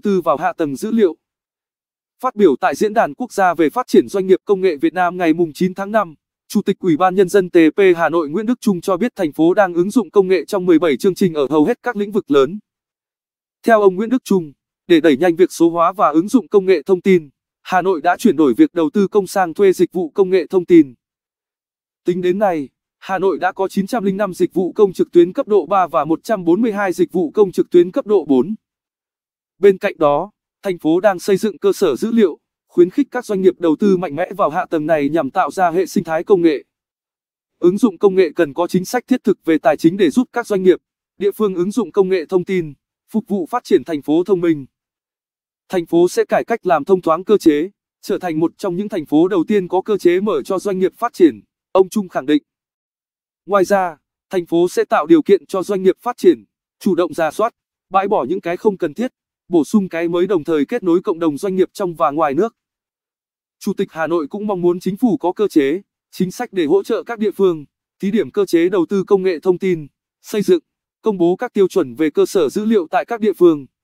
tư vào hạ tầng dữ liệu. Phát biểu tại Diễn đàn Quốc gia về phát triển doanh nghiệp công nghệ Việt Nam ngày 9 tháng 5, Chủ tịch Ủy ban Nhân dân TP Hà Nội Nguyễn Đức Trung cho biết thành phố đang ứng dụng công nghệ trong 17 chương trình ở hầu hết các lĩnh vực lớn. Theo ông Nguyễn Đức Trung, để đẩy nhanh việc số hóa và ứng dụng công nghệ thông tin, Hà Nội đã chuyển đổi việc đầu tư công sang thuê dịch vụ công nghệ thông tin. Tính đến nay, Hà Nội đã có 905 dịch vụ công trực tuyến cấp độ 3 và 142 dịch vụ công trực tuyến cấp độ 4. Bên cạnh đó, thành phố đang xây dựng cơ sở dữ liệu, khuyến khích các doanh nghiệp đầu tư mạnh mẽ vào hạ tầng này nhằm tạo ra hệ sinh thái công nghệ. Ứng dụng công nghệ cần có chính sách thiết thực về tài chính để giúp các doanh nghiệp, địa phương ứng dụng công nghệ thông tin, phục vụ phát triển thành phố thông minh. Thành phố sẽ cải cách làm thông thoáng cơ chế, trở thành một trong những thành phố đầu tiên có cơ chế mở cho doanh nghiệp phát triển, ông Trung khẳng định. Ngoài ra, thành phố sẽ tạo điều kiện cho doanh nghiệp phát triển, chủ động ra soát, bãi bỏ những cái không cần thiết bổ sung cái mới đồng thời kết nối cộng đồng doanh nghiệp trong và ngoài nước. Chủ tịch Hà Nội cũng mong muốn chính phủ có cơ chế, chính sách để hỗ trợ các địa phương, thí điểm cơ chế đầu tư công nghệ thông tin, xây dựng, công bố các tiêu chuẩn về cơ sở dữ liệu tại các địa phương.